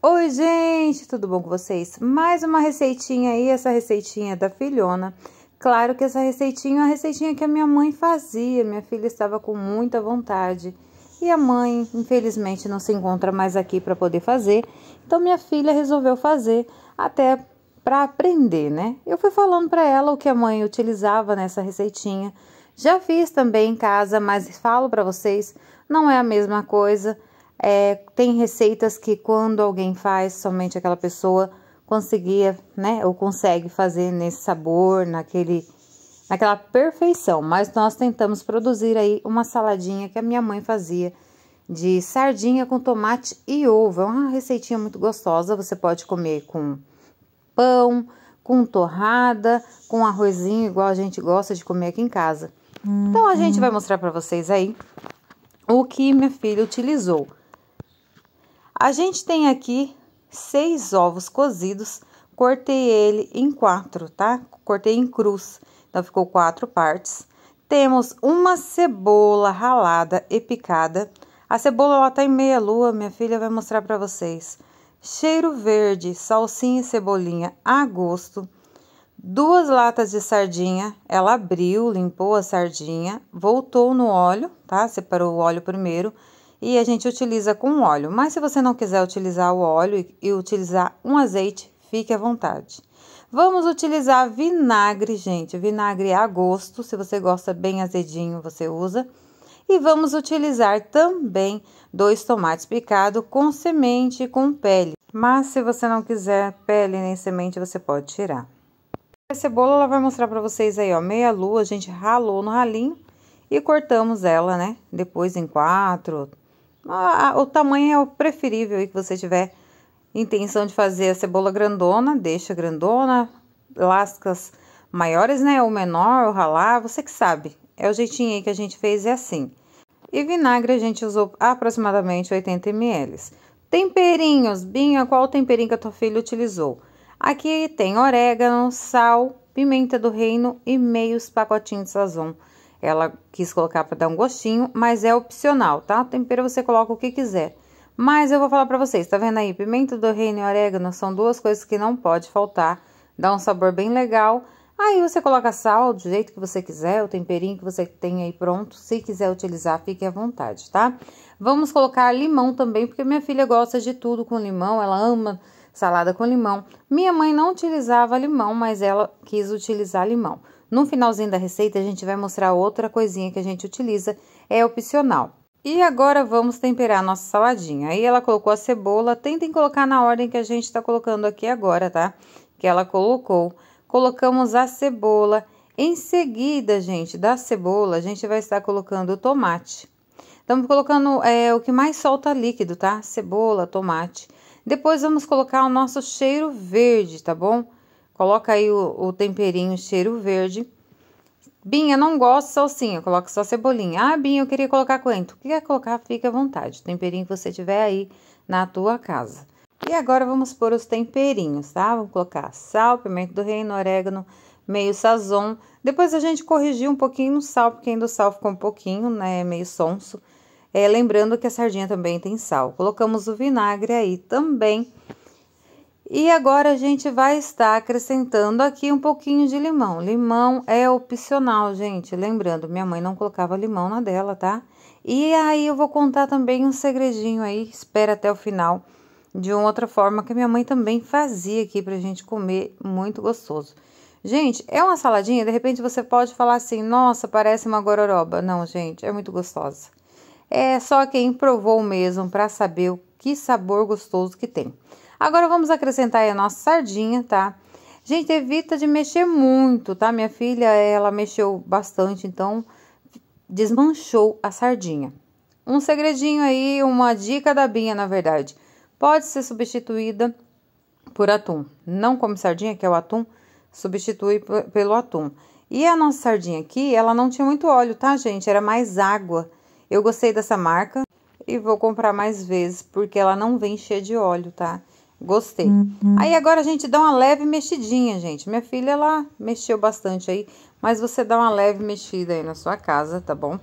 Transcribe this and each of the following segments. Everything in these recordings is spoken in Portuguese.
Oi, gente, tudo bom com vocês? Mais uma receitinha aí, essa receitinha da filhona. Claro que essa receitinha é uma receitinha que a minha mãe fazia, minha filha estava com muita vontade. E a mãe, infelizmente, não se encontra mais aqui para poder fazer, então minha filha resolveu fazer até para aprender, né? Eu fui falando para ela o que a mãe utilizava nessa receitinha. Já fiz também em casa, mas falo para vocês, não é a mesma coisa é, tem receitas que quando alguém faz, somente aquela pessoa conseguia, né, ou consegue fazer nesse sabor, naquele, naquela perfeição. Mas nós tentamos produzir aí uma saladinha que a minha mãe fazia de sardinha com tomate e ovo. É uma receitinha muito gostosa, você pode comer com pão, com torrada, com arrozinho, igual a gente gosta de comer aqui em casa. Então a gente uhum. vai mostrar para vocês aí o que minha filha utilizou. A gente tem aqui seis ovos cozidos, cortei ele em quatro, tá? Cortei em cruz, então ficou quatro partes. Temos uma cebola ralada e picada. A cebola ela tá em meia lua, minha filha vai mostrar para vocês. Cheiro verde, salsinha e cebolinha a gosto. Duas latas de sardinha, ela abriu, limpou a sardinha, voltou no óleo, tá? Separou o óleo primeiro e a gente utiliza com óleo. Mas se você não quiser utilizar o óleo e utilizar um azeite, fique à vontade. Vamos utilizar vinagre, gente. Vinagre a gosto, se você gosta bem azedinho, você usa. E vamos utilizar também dois tomates picados com semente e com pele. Mas se você não quiser pele nem semente, você pode tirar. A cebola ela vai mostrar para vocês aí, ó, meia lua, a gente ralou no ralinho e cortamos ela, né? Depois em quatro, o tamanho é o preferível e que você tiver intenção de fazer a cebola grandona, deixa grandona, lascas maiores, né? Ou menor, ou ralar, você que sabe. É o jeitinho aí que a gente fez, é assim. E vinagre a gente usou aproximadamente 80 ml. Temperinhos, Binha, qual temperinho que a tua filha utilizou? Aqui tem orégano, sal, pimenta do reino e meios pacotinhos de sazon. Ela quis colocar para dar um gostinho, mas é opcional, tá? tempero você coloca o que quiser. Mas eu vou falar para vocês, tá vendo aí? Pimenta do reino e orégano são duas coisas que não pode faltar. Dá um sabor bem legal. Aí você coloca sal do jeito que você quiser, o temperinho que você tem aí pronto. Se quiser utilizar, fique à vontade, tá? Vamos colocar limão também, porque minha filha gosta de tudo com limão, ela ama salada com limão. Minha mãe não utilizava limão, mas ela quis utilizar limão. No finalzinho da receita, a gente vai mostrar outra coisinha que a gente utiliza, é opcional. E agora vamos temperar a nossa saladinha. Aí ela colocou a cebola, tentem colocar na ordem que a gente está colocando aqui agora, tá? Que ela colocou. Colocamos a cebola. Em seguida, gente, da cebola, a gente vai estar colocando o tomate. Estamos colocando é, o que mais solta líquido, tá? Cebola, tomate. Depois vamos colocar o nosso cheiro verde, tá bom? Coloca aí o, o temperinho cheiro verde. Binha, não gosto de salsinha, coloca só cebolinha. Ah, Binha, eu queria colocar coentro. O que quer colocar, fica à vontade. O temperinho que você tiver aí na tua casa. E agora vamos pôr os temperinhos, tá? Vamos colocar sal, pimenta do reino, orégano, meio sazon. Depois a gente corrigiu um pouquinho no sal, porque ainda o sal ficou um pouquinho, né, meio sonso. É, lembrando que a sardinha também tem sal. Colocamos o vinagre aí também. E agora a gente vai estar acrescentando aqui um pouquinho de limão. Limão é opcional, gente. Lembrando, minha mãe não colocava limão na dela, tá? E aí eu vou contar também um segredinho aí, espera até o final, de uma outra forma que minha mãe também fazia aqui pra gente comer, muito gostoso. Gente, é uma saladinha, de repente você pode falar assim, nossa, parece uma gororoba. Não, gente, é muito gostosa. É só quem provou mesmo para saber o que sabor gostoso que tem. Agora vamos acrescentar aí a nossa sardinha, tá? Gente, evita de mexer muito, tá? Minha filha, ela mexeu bastante, então desmanchou a sardinha. Um segredinho aí, uma dica da Binha, na verdade. Pode ser substituída por atum. Não come sardinha, que é o atum, substitui pelo atum. E a nossa sardinha aqui, ela não tinha muito óleo, tá, gente? Era mais água. Eu gostei dessa marca e vou comprar mais vezes, porque ela não vem cheia de óleo, tá? Gostei. Uhum. Aí agora a gente dá uma leve mexidinha, gente. Minha filha, ela mexeu bastante aí, mas você dá uma leve mexida aí na sua casa, tá bom?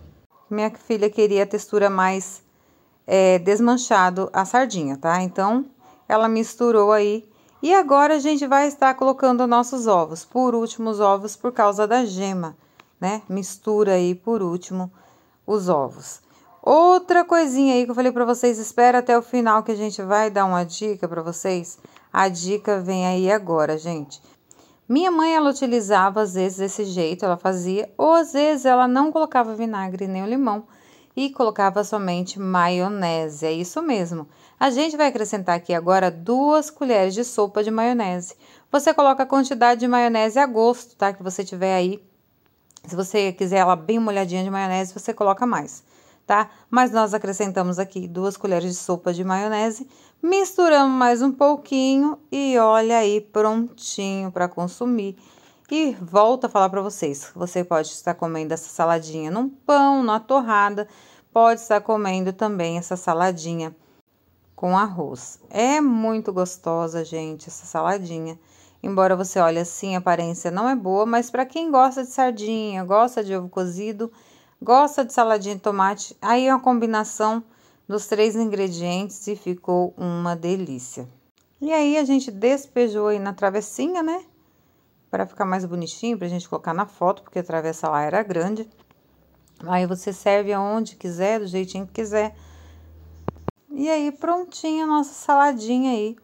Minha filha queria a textura mais é, desmanchado a sardinha, tá? Então, ela misturou aí. E agora a gente vai estar colocando nossos ovos. Por último, os ovos por causa da gema, né? Mistura aí por último os ovos. Outra coisinha aí que eu falei para vocês, espera até o final que a gente vai dar uma dica para vocês. A dica vem aí agora, gente. Minha mãe ela utilizava às vezes desse jeito, ela fazia, ou às vezes ela não colocava vinagre nem o limão e colocava somente maionese. É isso mesmo. A gente vai acrescentar aqui agora duas colheres de sopa de maionese. Você coloca a quantidade de maionese a gosto, tá? Que você tiver aí. Se você quiser ela bem molhadinha de maionese, você coloca mais tá? Mas nós acrescentamos aqui duas colheres de sopa de maionese, misturamos mais um pouquinho e olha aí prontinho para consumir. E volto a falar para vocês, você pode estar comendo essa saladinha num pão, numa torrada, pode estar comendo também essa saladinha com arroz. É muito gostosa, gente, essa saladinha. Embora você olhe assim, a aparência não é boa, mas para quem gosta de sardinha, gosta de ovo cozido, Gosta de saladinha de tomate? Aí é a combinação dos três ingredientes e ficou uma delícia. E aí a gente despejou aí na travessinha, né? Para ficar mais bonitinho, para a gente colocar na foto, porque a travessa lá era grande. Aí você serve aonde quiser, do jeitinho que quiser. E aí prontinha a nossa saladinha aí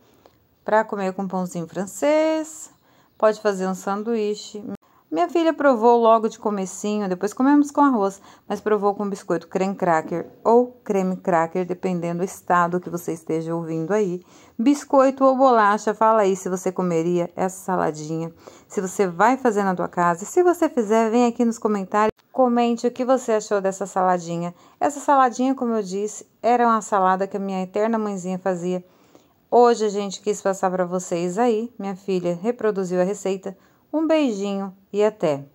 para comer com pãozinho francês. Pode fazer um sanduíche. Minha filha provou logo de comecinho, depois comemos com arroz, mas provou com biscoito creme cracker ou creme cracker, dependendo do estado que você esteja ouvindo aí. Biscoito ou bolacha, fala aí se você comeria essa saladinha, se você vai fazer na tua casa. se você fizer, vem aqui nos comentários, comente o que você achou dessa saladinha. Essa saladinha, como eu disse, era uma salada que a minha eterna mãezinha fazia. Hoje a gente quis passar para vocês aí, minha filha reproduziu a receita. Um beijinho e até.